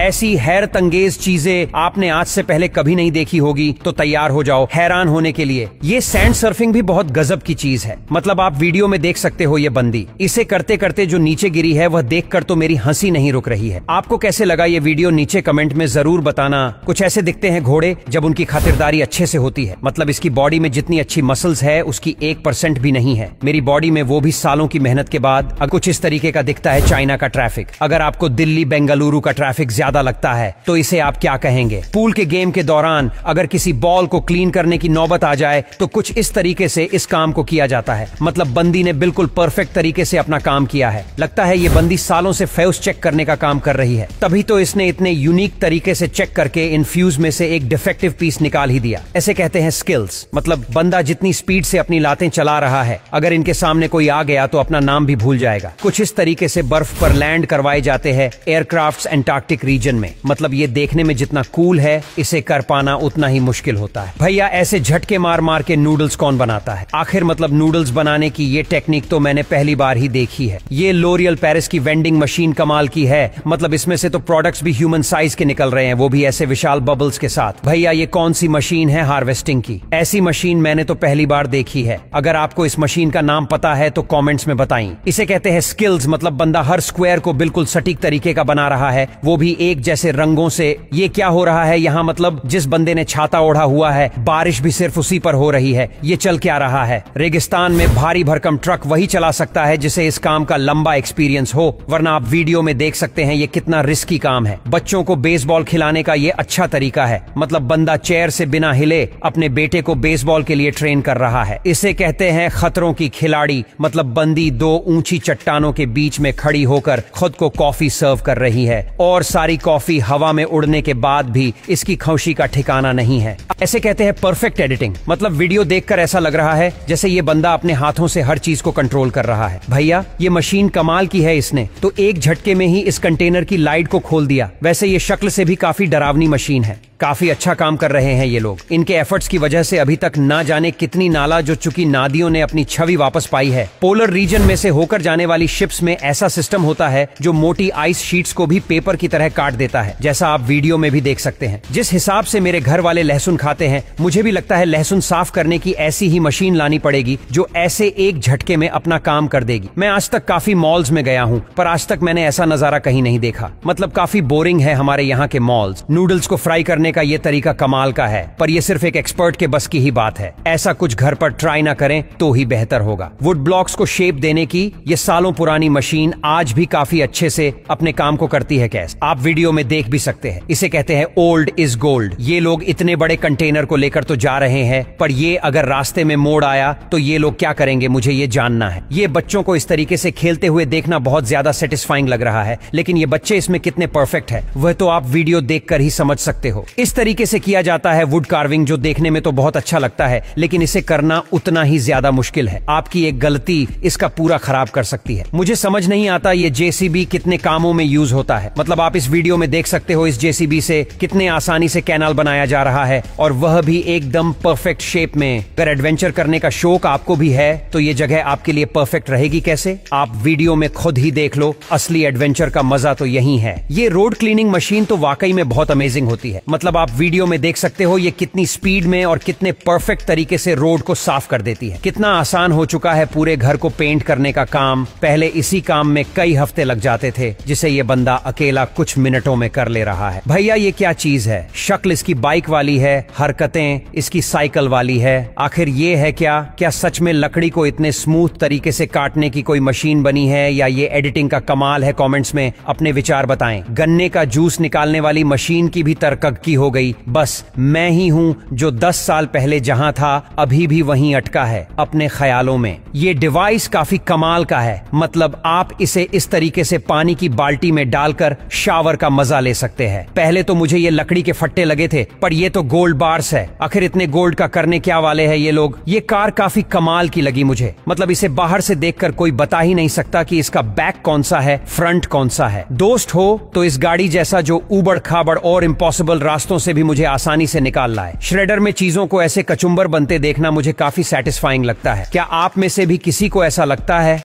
ऐसी हैरत अंगेज चीजें आपने आज से पहले कभी नहीं देखी होगी तो तैयार हो जाओ हैरान होने के लिए ये सैंड सर्फिंग भी बहुत गजब की चीज है मतलब आप वीडियो में देख सकते हो ये बंदी इसे करते करते जो नीचे गिरी है वह देख कर तो मेरी हंसी नहीं रुक रही है आपको कैसे लगा ये वीडियो नीचे कमेंट में जरूर बताना कुछ ऐसे दिखते हैं घोड़े जब उनकी खातिरदारी अच्छे से होती है मतलब इसकी बॉडी में जितनी अच्छी मसल्स है उसकी एक परसेंट भी नहीं है मेरी बॉडी में वो भी सालों की मेहनत के बाद कुछ इस तरीके का दिखता है चाइना का ट्रैफिक अगर आपको दिल्ली बेंगलुरु का ट्रैफिक ज्यादा लगता है तो इसे आप क्या कहेंगे पूल के गेम के दौरान अगर किसी बॉल को क्लीन करने की नौबत आ जाए तो कुछ इस तरीके से इस काम को किया जाता है मतलब बंदी ने बिल्कुल परफेक्ट तरीके से अपना काम किया है लगता है ये बंदी सालों से फेउस चेक करने का काम कर रही है तभी तो इसने इतने यूनिक तरीके से चेक करके इन फ्यूज में से एक डिफेक्टिव पीस निकाल ही दिया ऐसे कहते हैं स्किल्स मतलब बंदा जितनी स्पीड से अपनी लातें चला रहा है अगर इनके सामने कोई आ गया तो अपना नाम भी भूल जाएगा कुछ इस तरीके से बर्फ पर लैंड करवाए जाते हैं एयरक्राफ्ट एंटार्क्टिक रीजन में मतलब ये देखने में जितना कूल है इसे कर पाना उतना ही मुश्किल होता है भैया ऐसे झटके मार मार के नूडल्स कौन बनाता है आखिर मतलब नूडल्स बनाने की ये टेक्निक तो मैंने पहली बार ही देखी है ये लोरियल पेरिस की वेंडिंग मशीन कमाल की है मतलब इसमें से तो प्रोडक्ट्स भी ह्यूमन साइज के निकल रहे हैं वो भी ऐसे विशाल बबल्स के साथ भैया ये कौन सी मशीन है हार्वेस्टिंग की ऐसी मशीन मैंने तो पहली बार देखी है अगर आपको इस मशीन का नाम पता है तो कॉमेंट्स में बताएं इसे कहते हैं स्किल्स मतलब बंदा हर स्क्वायर को बिल्कुल सटीक तरीके का बना रहा है वो भी एक जैसे रंगों से ये क्या हो रहा है यहाँ मतलब जिस बंदे ने छाता ओढ़ा हुआ है बारिश भी सिर्फ उसी पर हो रही है ये चल क्या रहा है रेगिस्तान में भारी भरकम ट्रक वही चला सकता है जिसे इस काम का लंबा एक्सपीरियंस हो वरना आप वीडियो में देख सकते हैं ये कितना रिस्की काम है बच्चों को बेसबॉल खिलाने का ये अच्छा तरीका है मतलब बंदा चेयर से बिना हिले अपने बेटे को बेसबॉल के लिए ट्रेन कर रहा है इसे कहते हैं खतरों की खिलाड़ी मतलब बंदी दो ऊंची चट्टानों के बीच में खड़ी होकर खुद को कॉफी सर्व कर रही है और सारी सारी कॉफी हवा में उड़ने के बाद भी इसकी खौशी का ठिकाना नहीं है ऐसे कहते हैं परफेक्ट एडिटिंग मतलब वीडियो देखकर ऐसा लग रहा है जैसे ये बंदा अपने हाथों से हर चीज को कंट्रोल कर रहा है भैया ये मशीन कमाल की है इसने तो एक झटके में ही इस कंटेनर की लाइट को खोल दिया वैसे ये शक्ल से भी काफी डरावनी मशीन है काफी अच्छा काम कर रहे हैं ये लोग इनके एफर्ट्स की वजह से अभी तक ना जाने कितनी नाला जो चुकी नादियों ने अपनी छवि वापस पाई है पोलर रीजन में से होकर जाने वाली शिप्स में ऐसा सिस्टम होता है जो मोटी आइस शीट्स को भी पेपर की तरह काट देता है जैसा आप वीडियो में भी देख सकते हैं जिस हिसाब से मेरे घर वाले लहसुन खाते हैं मुझे भी लगता है लहसुन साफ करने की ऐसी ही मशीन लानी पड़ेगी जो ऐसे एक झटके में अपना काम कर देगी मैं आज तक काफी मॉल्स में गया हूँ पर आज तक मैंने ऐसा नजारा कहीं नहीं देखा मतलब काफी बोरिंग है हमारे यहाँ के मॉल्स नूडल्स को फ्राई करने का ये तरीका कमाल का है पर यह सिर्फ एक एक्सपर्ट के बस की ही बात है ऐसा कुछ घर पर ट्राई ना करें तो ही बेहतर होगा वुड ब्लॉक्स को शेप देने की ये सालों पुरानी मशीन आज भी काफी अच्छे से अपने काम को करती है कैस आप वीडियो में देख भी सकते हैं इसे कहते हैं ओल्ड इज गोल्ड ये लोग इतने बड़े कंटेनर को लेकर तो जा रहे हैं पर ये अगर रास्ते में मोड़ आया तो ये लोग क्या करेंगे मुझे ये जानना है ये बच्चों को इस तरीके से खेलते हुए देखना बहुत ज्यादा सेटिस्फाइंग लग रहा है लेकिन ये बच्चे इसमें कितने परफेक्ट है वह तो आप वीडियो देखकर ही समझ सकते हो इस तरीके से किया जाता है वुड कार्विंग जो देखने में तो बहुत अच्छा लगता है लेकिन इसे करना उतना ही ज्यादा मुश्किल है आपकी एक गलती इसका पूरा खराब कर सकती है मुझे समझ नहीं आता ये जेसीबी कितने कामों में यूज होता है मतलब आप इस वीडियो में देख सकते हो इस जेसीबी से कितने आसानी से कैनाल बनाया जा रहा है और वह भी एकदम परफेक्ट शेप में अगर एडवेंचर करने का शौक आपको भी है तो ये जगह आपके लिए परफेक्ट रहेगी कैसे आप वीडियो में खुद ही देख लो असली एडवेंचर का मजा तो यही है ये रोड क्लीनिंग मशीन तो वाकई में बहुत अमेजिंग होती है मतलब मतलब आप वीडियो में देख सकते हो ये कितनी स्पीड में और कितने परफेक्ट तरीके से रोड को साफ कर देती है कितना आसान हो चुका है पूरे घर को पेंट करने का काम पहले इसी काम में कई हफ्ते लग जाते थे जिसे ये बंदा अकेला कुछ मिनटों में कर ले रहा है भैया ये क्या चीज है शक्ल इसकी बाइक वाली है हरकतें इसकी साइकिल वाली है आखिर ये है क्या क्या सच में लकड़ी को इतने स्मूथ तरीके से काटने की कोई मशीन बनी है या ये एडिटिंग का कमाल है कमेंट्स में अपने विचार बताएं गन्ने का जूस निकालने वाली मशीन की भी तरक की गलती हो गई बस मैं ही हूं जो 10 साल पहले जहां था अभी भी वहीं अटका है अपने ख्यालों में ये डिवाइस काफी कमाल का है मतलब आप इसे इस तरीके से पानी की बाल्टी में डालकर शावर का मजा ले सकते हैं पहले तो मुझे ये लकड़ी के फट्टे लगे थे पर ये तो गोल्ड बार्स है आखिर इतने गोल्ड का करने क्या वाले है ये लोग ये कार काफी कमाल की लगी मुझे मतलब इसे बाहर से देखकर कोई बता ही नहीं सकता की इसका बैक कौन सा है फ्रंट कौन सा है दोस्त हो तो इस गाड़ी जैसा जो उबड़ खाबड़ और इम्पोसिबल रास्ता रास्तों से भी मुझे आसानी से निकाल लाए श्रेडर में चीजों को ऐसे कचुम्बर बनते देखना मुझे काफी सेटिस्फाइंग लगता है क्या आप में से भी किसी को ऐसा लगता है